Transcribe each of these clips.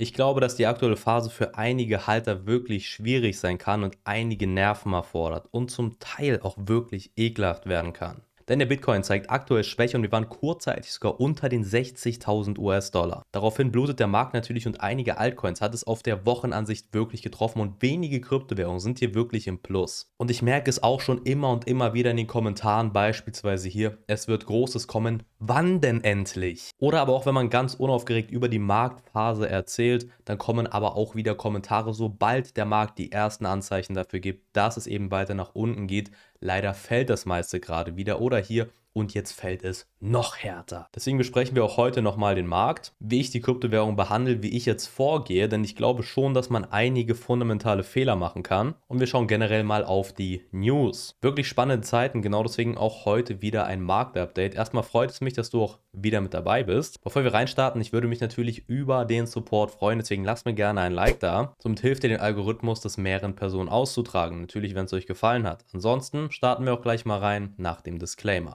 Ich glaube, dass die aktuelle Phase für einige Halter wirklich schwierig sein kann und einige Nerven erfordert und zum Teil auch wirklich ekelhaft werden kann. Denn der Bitcoin zeigt aktuell Schwäche und wir waren kurzzeitig sogar unter den 60.000 US-Dollar. Daraufhin blutet der Markt natürlich und einige Altcoins hat es auf der Wochenansicht wirklich getroffen und wenige Kryptowährungen sind hier wirklich im Plus. Und ich merke es auch schon immer und immer wieder in den Kommentaren, beispielsweise hier, es wird Großes kommen, wann denn endlich? Oder aber auch wenn man ganz unaufgeregt über die Marktphase erzählt, dann kommen aber auch wieder Kommentare, sobald der Markt die ersten Anzeichen dafür gibt, dass es eben weiter nach unten geht, Leider fällt das meiste gerade wieder. Oder hier und jetzt fällt es noch härter. Deswegen besprechen wir auch heute nochmal den Markt, wie ich die Kryptowährung behandle, wie ich jetzt vorgehe, denn ich glaube schon, dass man einige fundamentale Fehler machen kann. Und wir schauen generell mal auf die News. Wirklich spannende Zeiten, genau deswegen auch heute wieder ein Marktupdate. Erstmal freut es mich, dass du auch wieder mit dabei bist. Bevor wir reinstarten, ich würde mich natürlich über den Support freuen, deswegen lasst mir gerne ein Like da. Somit hilft dir den Algorithmus, das mehreren Personen auszutragen. Natürlich, wenn es euch gefallen hat. Ansonsten starten wir auch gleich mal rein nach dem Disclaimer.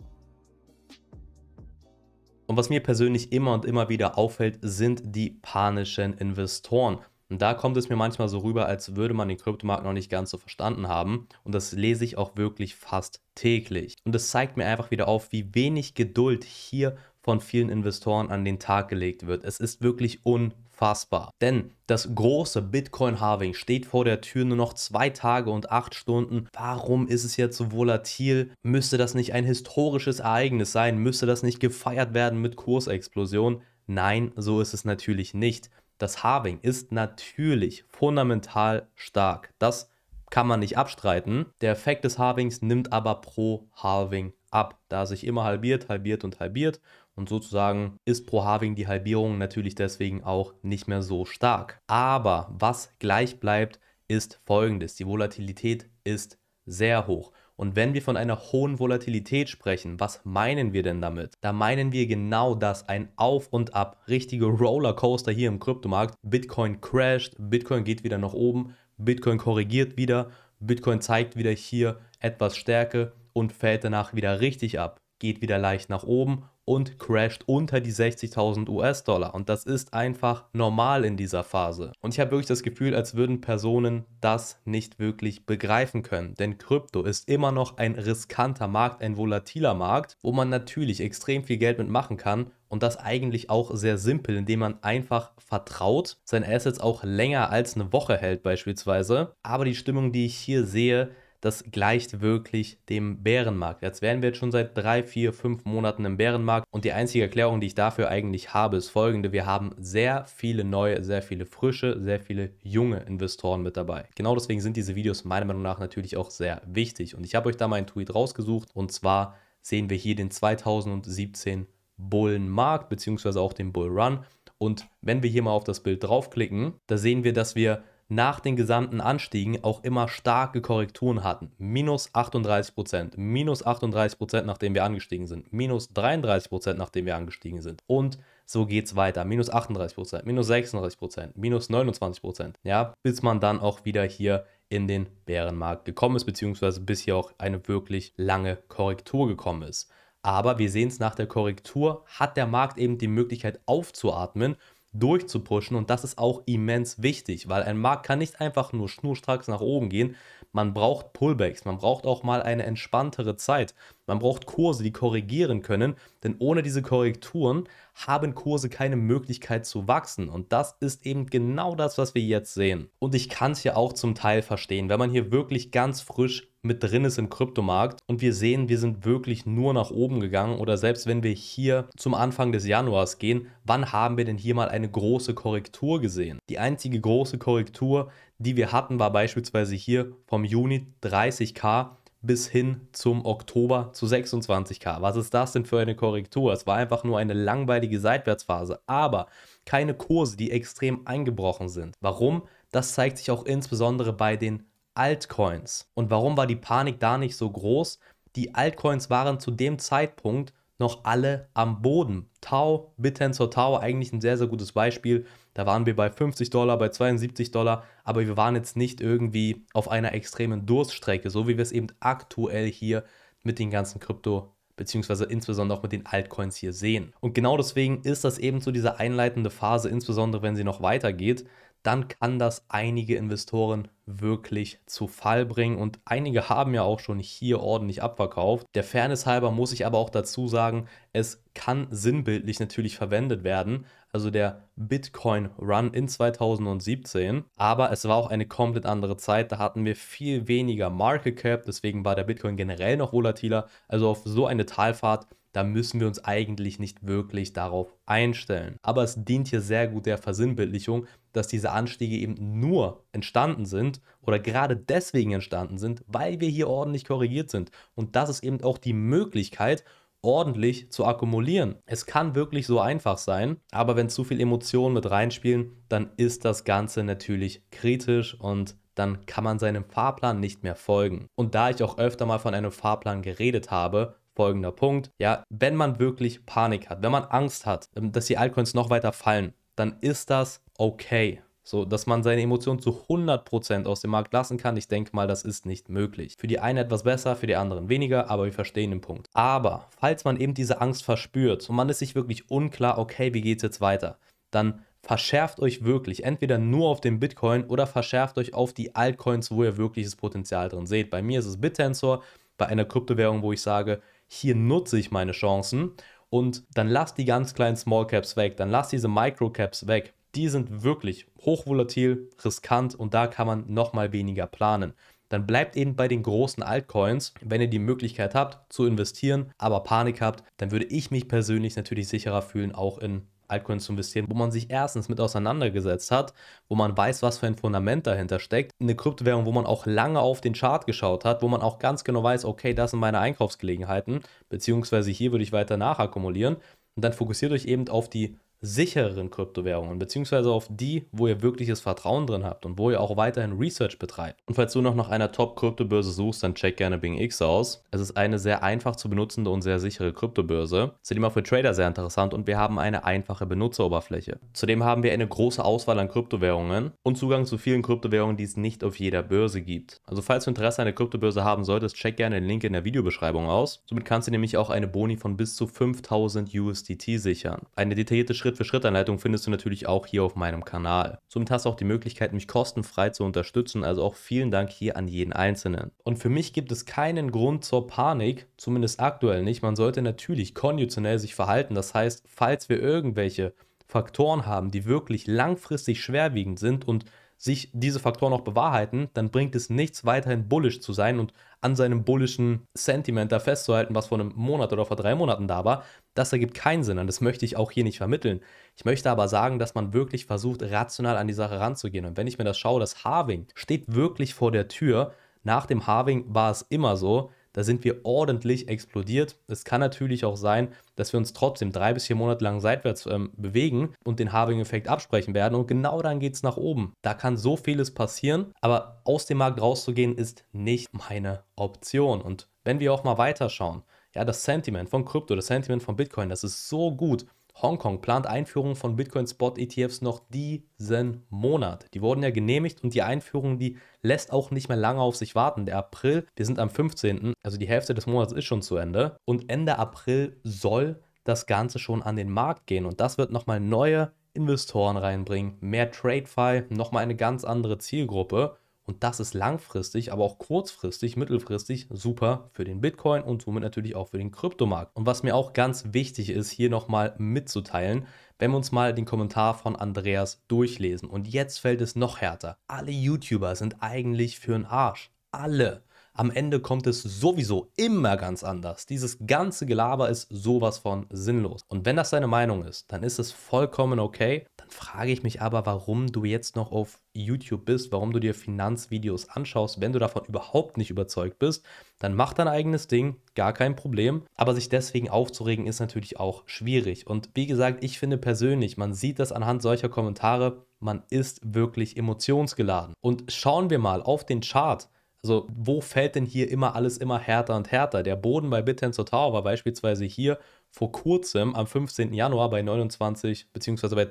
Und was mir persönlich immer und immer wieder auffällt, sind die panischen Investoren. Und da kommt es mir manchmal so rüber, als würde man den Kryptomarkt noch nicht ganz so verstanden haben. Und das lese ich auch wirklich fast täglich. Und das zeigt mir einfach wieder auf, wie wenig Geduld hier von vielen Investoren an den Tag gelegt wird. Es ist wirklich unglaublich unfassbar. Denn das große Bitcoin-Harving steht vor der Tür nur noch zwei Tage und acht Stunden. Warum ist es jetzt so volatil? Müsste das nicht ein historisches Ereignis sein? Müsste das nicht gefeiert werden mit Kursexplosion? Nein, so ist es natürlich nicht. Das Harving ist natürlich fundamental stark. Das kann man nicht abstreiten. Der Effekt des Harvings nimmt aber pro Harving ab, da er sich immer halbiert, halbiert und halbiert und sozusagen ist pro Halving die Halbierung natürlich deswegen auch nicht mehr so stark. Aber was gleich bleibt, ist folgendes. Die Volatilität ist sehr hoch. Und wenn wir von einer hohen Volatilität sprechen, was meinen wir denn damit? Da meinen wir genau das, ein Auf und Ab, richtige Rollercoaster hier im Kryptomarkt. Bitcoin crasht, Bitcoin geht wieder nach oben, Bitcoin korrigiert wieder, Bitcoin zeigt wieder hier etwas Stärke und fällt danach wieder richtig ab geht wieder leicht nach oben und crasht unter die 60.000 US-Dollar. Und das ist einfach normal in dieser Phase. Und ich habe wirklich das Gefühl, als würden Personen das nicht wirklich begreifen können. Denn Krypto ist immer noch ein riskanter Markt, ein volatiler Markt, wo man natürlich extrem viel Geld mitmachen kann. Und das eigentlich auch sehr simpel, indem man einfach vertraut, seine Assets auch länger als eine Woche hält beispielsweise. Aber die Stimmung, die ich hier sehe, das gleicht wirklich dem Bärenmarkt. Jetzt wären wir jetzt schon seit drei, vier, fünf Monaten im Bärenmarkt. Und die einzige Erklärung, die ich dafür eigentlich habe, ist folgende. Wir haben sehr viele neue, sehr viele frische, sehr viele junge Investoren mit dabei. Genau deswegen sind diese Videos meiner Meinung nach natürlich auch sehr wichtig. Und ich habe euch da mal einen Tweet rausgesucht. Und zwar sehen wir hier den 2017 Bullenmarkt, beziehungsweise auch den Bullrun. Und wenn wir hier mal auf das Bild draufklicken, da sehen wir, dass wir nach den gesamten Anstiegen auch immer starke Korrekturen hatten. Minus 38 minus 38 nachdem wir angestiegen sind, minus 33 nachdem wir angestiegen sind. Und so geht es weiter. Minus 38 minus 36 minus 29 Ja, bis man dann auch wieder hier in den Bärenmarkt gekommen ist, beziehungsweise bis hier auch eine wirklich lange Korrektur gekommen ist. Aber wir sehen es nach der Korrektur, hat der Markt eben die Möglichkeit aufzuatmen durchzupushen. Und das ist auch immens wichtig, weil ein Markt kann nicht einfach nur schnurstracks nach oben gehen. Man braucht Pullbacks, man braucht auch mal eine entspanntere Zeit. Man braucht Kurse, die korrigieren können, denn ohne diese Korrekturen haben Kurse keine Möglichkeit zu wachsen. Und das ist eben genau das, was wir jetzt sehen. Und ich kann es ja auch zum Teil verstehen, wenn man hier wirklich ganz frisch mit drin ist im Kryptomarkt und wir sehen, wir sind wirklich nur nach oben gegangen oder selbst wenn wir hier zum Anfang des Januars gehen, wann haben wir denn hier mal eine große Korrektur gesehen? Die einzige große Korrektur, die wir hatten, war beispielsweise hier vom Juni 30k bis hin zum Oktober zu 26k. Was ist das denn für eine Korrektur? Es war einfach nur eine langweilige Seitwärtsphase, aber keine Kurse, die extrem eingebrochen sind. Warum? Das zeigt sich auch insbesondere bei den Altcoins. Und warum war die Panik da nicht so groß? Die Altcoins waren zu dem Zeitpunkt noch alle am Boden. Tau, Bitcoin zur Tau, eigentlich ein sehr, sehr gutes Beispiel. Da waren wir bei 50 Dollar, bei 72 Dollar, aber wir waren jetzt nicht irgendwie auf einer extremen Durststrecke, so wie wir es eben aktuell hier mit den ganzen Krypto beziehungsweise insbesondere auch mit den Altcoins hier sehen. Und genau deswegen ist das eben so diese einleitende Phase, insbesondere wenn sie noch weitergeht, dann kann das einige Investoren wirklich zu Fall bringen und einige haben ja auch schon hier ordentlich abverkauft. Der Fairness halber muss ich aber auch dazu sagen, es kann sinnbildlich natürlich verwendet werden, also der Bitcoin Run in 2017, aber es war auch eine komplett andere Zeit, da hatten wir viel weniger Market Cap, deswegen war der Bitcoin generell noch volatiler, also auf so eine Talfahrt da müssen wir uns eigentlich nicht wirklich darauf einstellen. Aber es dient hier sehr gut der Versinnbildlichung, dass diese Anstiege eben nur entstanden sind oder gerade deswegen entstanden sind, weil wir hier ordentlich korrigiert sind. Und das ist eben auch die Möglichkeit, ordentlich zu akkumulieren. Es kann wirklich so einfach sein, aber wenn zu viel Emotionen mit reinspielen, dann ist das Ganze natürlich kritisch und dann kann man seinem Fahrplan nicht mehr folgen. Und da ich auch öfter mal von einem Fahrplan geredet habe, folgender Punkt. Ja, wenn man wirklich Panik hat, wenn man Angst hat, ähm, dass die Altcoins noch weiter fallen, dann ist das okay. So, dass man seine Emotionen zu 100% aus dem Markt lassen kann, ich denke mal, das ist nicht möglich. Für die einen etwas besser, für die anderen weniger, aber wir verstehen den Punkt. Aber falls man eben diese Angst verspürt und man ist sich wirklich unklar, okay, wie geht es jetzt weiter, dann verschärft euch wirklich entweder nur auf den Bitcoin oder verschärft euch auf die Altcoins, wo ihr wirkliches Potenzial drin seht. Bei mir ist es BitTensor, bei einer Kryptowährung, wo ich sage, hier nutze ich meine Chancen und dann lass die ganz kleinen Small Caps weg, dann lass diese Micro Caps weg. Die sind wirklich hochvolatil, riskant und da kann man nochmal weniger planen. Dann bleibt eben bei den großen Altcoins, wenn ihr die Möglichkeit habt zu investieren, aber Panik habt, dann würde ich mich persönlich natürlich sicherer fühlen, auch in Altcoins zu investieren, wo man sich erstens mit auseinandergesetzt hat, wo man weiß, was für ein Fundament dahinter steckt. Eine Kryptowährung, wo man auch lange auf den Chart geschaut hat, wo man auch ganz genau weiß, okay, das sind meine Einkaufsgelegenheiten, beziehungsweise hier würde ich weiter nachakkumulieren. Und dann fokussiert euch eben auf die sicheren Kryptowährungen, beziehungsweise auf die, wo ihr wirkliches Vertrauen drin habt und wo ihr auch weiterhin Research betreibt. Und falls du noch nach einer Top-Kryptobörse suchst, dann check gerne Bing X aus. Es ist eine sehr einfach zu benutzende und sehr sichere Kryptobörse, zudem auch für Trader sehr interessant und wir haben eine einfache Benutzeroberfläche. Zudem haben wir eine große Auswahl an Kryptowährungen und Zugang zu vielen Kryptowährungen, die es nicht auf jeder Börse gibt. Also falls du Interesse an der Kryptobörse haben solltest, check gerne den Link in der Videobeschreibung aus. Somit kannst du nämlich auch eine Boni von bis zu 5000 USDT sichern. Eine detaillierte Schritt Schritt-für-Schritt-Anleitung findest du natürlich auch hier auf meinem Kanal. Somit hast du auch die Möglichkeit, mich kostenfrei zu unterstützen, also auch vielen Dank hier an jeden Einzelnen. Und für mich gibt es keinen Grund zur Panik, zumindest aktuell nicht. Man sollte natürlich konditionell sich verhalten, das heißt, falls wir irgendwelche Faktoren haben, die wirklich langfristig schwerwiegend sind und sich diese Faktoren auch bewahrheiten, dann bringt es nichts, weiterhin bullisch zu sein und an seinem bullischen Sentiment da festzuhalten, was vor einem Monat oder vor drei Monaten da war. Das ergibt keinen Sinn und das möchte ich auch hier nicht vermitteln. Ich möchte aber sagen, dass man wirklich versucht, rational an die Sache ranzugehen. Und wenn ich mir das schaue, das Harving steht wirklich vor der Tür. Nach dem Harving war es immer so, da sind wir ordentlich explodiert. Es kann natürlich auch sein, dass wir uns trotzdem drei bis vier Monate lang seitwärts ähm, bewegen und den Harving-Effekt absprechen werden. Und genau dann geht es nach oben. Da kann so vieles passieren, aber aus dem Markt rauszugehen ist nicht meine Option. Und wenn wir auch mal weiterschauen, ja, das Sentiment von Krypto, das Sentiment von Bitcoin, das ist so gut. Hongkong plant Einführung von Bitcoin-Spot-ETFs noch diesen Monat. Die wurden ja genehmigt und die Einführung, die lässt auch nicht mehr lange auf sich warten. Der April, wir sind am 15., also die Hälfte des Monats ist schon zu Ende. Und Ende April soll das Ganze schon an den Markt gehen. Und das wird nochmal neue Investoren reinbringen, mehr TradeFi, nochmal eine ganz andere Zielgruppe. Und das ist langfristig, aber auch kurzfristig, mittelfristig super für den Bitcoin und somit natürlich auch für den Kryptomarkt. Und was mir auch ganz wichtig ist, hier nochmal mitzuteilen, wenn wir uns mal den Kommentar von Andreas durchlesen. Und jetzt fällt es noch härter. Alle YouTuber sind eigentlich für den Arsch. Alle. Am Ende kommt es sowieso immer ganz anders. Dieses ganze Gelaber ist sowas von sinnlos. Und wenn das deine Meinung ist, dann ist es vollkommen okay. Dann frage ich mich aber, warum du jetzt noch auf YouTube bist, warum du dir Finanzvideos anschaust, wenn du davon überhaupt nicht überzeugt bist, dann mach dein eigenes Ding, gar kein Problem. Aber sich deswegen aufzuregen ist natürlich auch schwierig. Und wie gesagt, ich finde persönlich, man sieht das anhand solcher Kommentare, man ist wirklich emotionsgeladen. Und schauen wir mal auf den Chart. Also, wo fällt denn hier immer alles immer härter und härter? Der Boden bei Bitten zur Tower war beispielsweise hier vor kurzem am 15. Januar bei 29 bzw. bei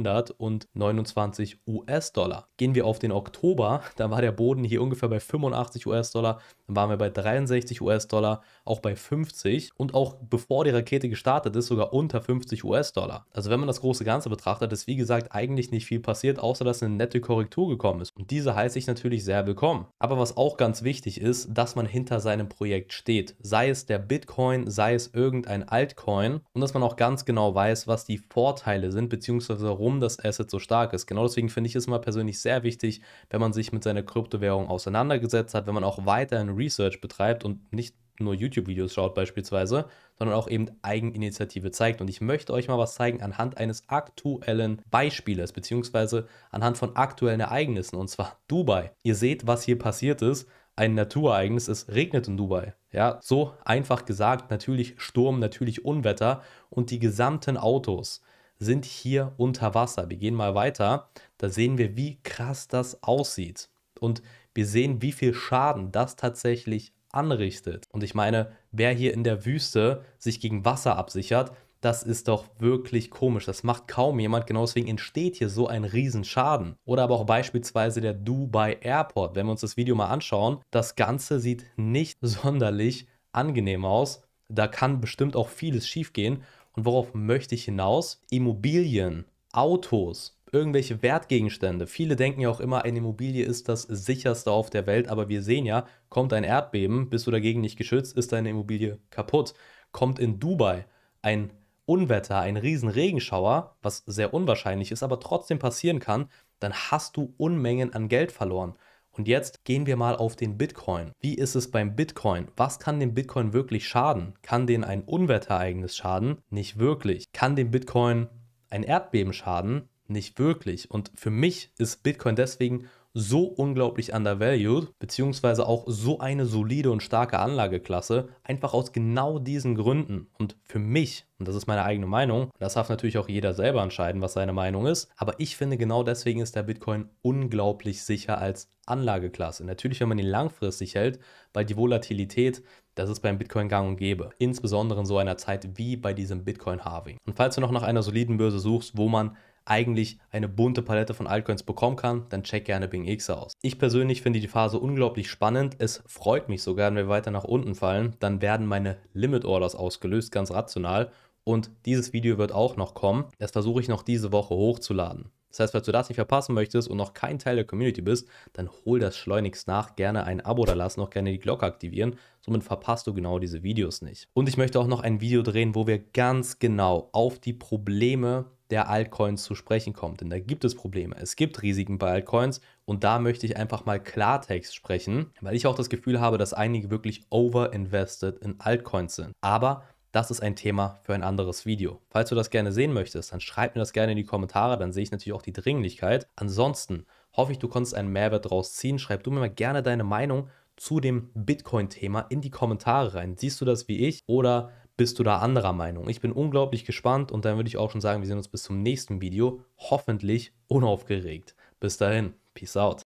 229 US-Dollar. Gehen wir auf den Oktober, da war der Boden hier ungefähr bei 85 US-Dollar, dann waren wir bei 63 US-Dollar, auch bei 50 und auch bevor die Rakete gestartet ist, sogar unter 50 US-Dollar. Also wenn man das große Ganze betrachtet, ist wie gesagt eigentlich nicht viel passiert, außer dass eine nette Korrektur gekommen ist. Und diese heiße ich natürlich sehr willkommen. Aber was auch ganz wichtig ist, dass man hinter seinem Projekt steht. Sei es der Bitcoin, sei es irgendein Alt Litecoin und dass man auch ganz genau weiß, was die Vorteile sind, beziehungsweise warum das Asset so stark ist. Genau deswegen finde ich es immer persönlich sehr wichtig, wenn man sich mit seiner Kryptowährung auseinandergesetzt hat, wenn man auch weiterhin Research betreibt und nicht nur YouTube-Videos schaut beispielsweise, sondern auch eben Eigeninitiative zeigt. Und ich möchte euch mal was zeigen anhand eines aktuellen Beispieles, beziehungsweise anhand von aktuellen Ereignissen, und zwar Dubai. Ihr seht, was hier passiert ist. Ein Naturereignis, es regnet in Dubai. Ja, so einfach gesagt, natürlich Sturm, natürlich Unwetter und die gesamten Autos sind hier unter Wasser. Wir gehen mal weiter, da sehen wir, wie krass das aussieht und wir sehen, wie viel Schaden das tatsächlich anrichtet. Und ich meine, wer hier in der Wüste sich gegen Wasser absichert, das ist doch wirklich komisch. Das macht kaum jemand. Genau deswegen entsteht hier so ein Riesenschaden. Oder aber auch beispielsweise der Dubai Airport. Wenn wir uns das Video mal anschauen, das Ganze sieht nicht sonderlich angenehm aus. Da kann bestimmt auch vieles schiefgehen. Und worauf möchte ich hinaus? Immobilien, Autos, irgendwelche Wertgegenstände. Viele denken ja auch immer, eine Immobilie ist das sicherste auf der Welt, aber wir sehen ja, kommt ein Erdbeben, bist du dagegen nicht geschützt, ist deine Immobilie kaputt. Kommt in Dubai ein Unwetter, ein riesen Regenschauer, was sehr unwahrscheinlich ist, aber trotzdem passieren kann, dann hast du Unmengen an Geld verloren. Und jetzt gehen wir mal auf den Bitcoin. Wie ist es beim Bitcoin? Was kann dem Bitcoin wirklich schaden? Kann den ein Unwetterereignis schaden? Nicht wirklich. Kann dem Bitcoin ein Erdbeben schaden? Nicht wirklich. Und für mich ist Bitcoin deswegen so unglaublich undervalued, beziehungsweise auch so eine solide und starke Anlageklasse, einfach aus genau diesen Gründen. Und für mich, und das ist meine eigene Meinung, das darf natürlich auch jeder selber entscheiden, was seine Meinung ist, aber ich finde genau deswegen ist der Bitcoin unglaublich sicher als Anlageklasse. Natürlich, wenn man ihn langfristig hält, weil die Volatilität das ist beim Bitcoin gang und gäbe. Insbesondere in so einer Zeit wie bei diesem Bitcoin-Harving. Und falls du noch nach einer soliden Börse suchst, wo man eigentlich eine bunte Palette von Altcoins bekommen kann, dann check gerne Bing X aus. Ich persönlich finde die Phase unglaublich spannend. Es freut mich sogar, wenn wir weiter nach unten fallen. Dann werden meine Limit Orders ausgelöst, ganz rational. Und dieses Video wird auch noch kommen. Das versuche ich noch diese Woche hochzuladen. Das heißt, falls du das nicht verpassen möchtest und noch kein Teil der Community bist, dann hol das schleunigst nach, gerne ein Abo da lassen, auch gerne die Glocke aktivieren, somit verpasst du genau diese Videos nicht. Und ich möchte auch noch ein Video drehen, wo wir ganz genau auf die Probleme der Altcoins zu sprechen kommt. Denn da gibt es Probleme. Es gibt Risiken bei Altcoins und da möchte ich einfach mal Klartext sprechen, weil ich auch das Gefühl habe, dass einige wirklich overinvested in Altcoins sind. Aber das ist ein Thema für ein anderes Video. Falls du das gerne sehen möchtest, dann schreib mir das gerne in die Kommentare, dann sehe ich natürlich auch die Dringlichkeit. Ansonsten hoffe ich, du konntest einen Mehrwert draus ziehen. Schreib du mir mal gerne deine Meinung zu dem Bitcoin-Thema in die Kommentare rein. Siehst du das wie ich oder bist du da anderer Meinung? Ich bin unglaublich gespannt und dann würde ich auch schon sagen, wir sehen uns bis zum nächsten Video, hoffentlich unaufgeregt. Bis dahin, peace out.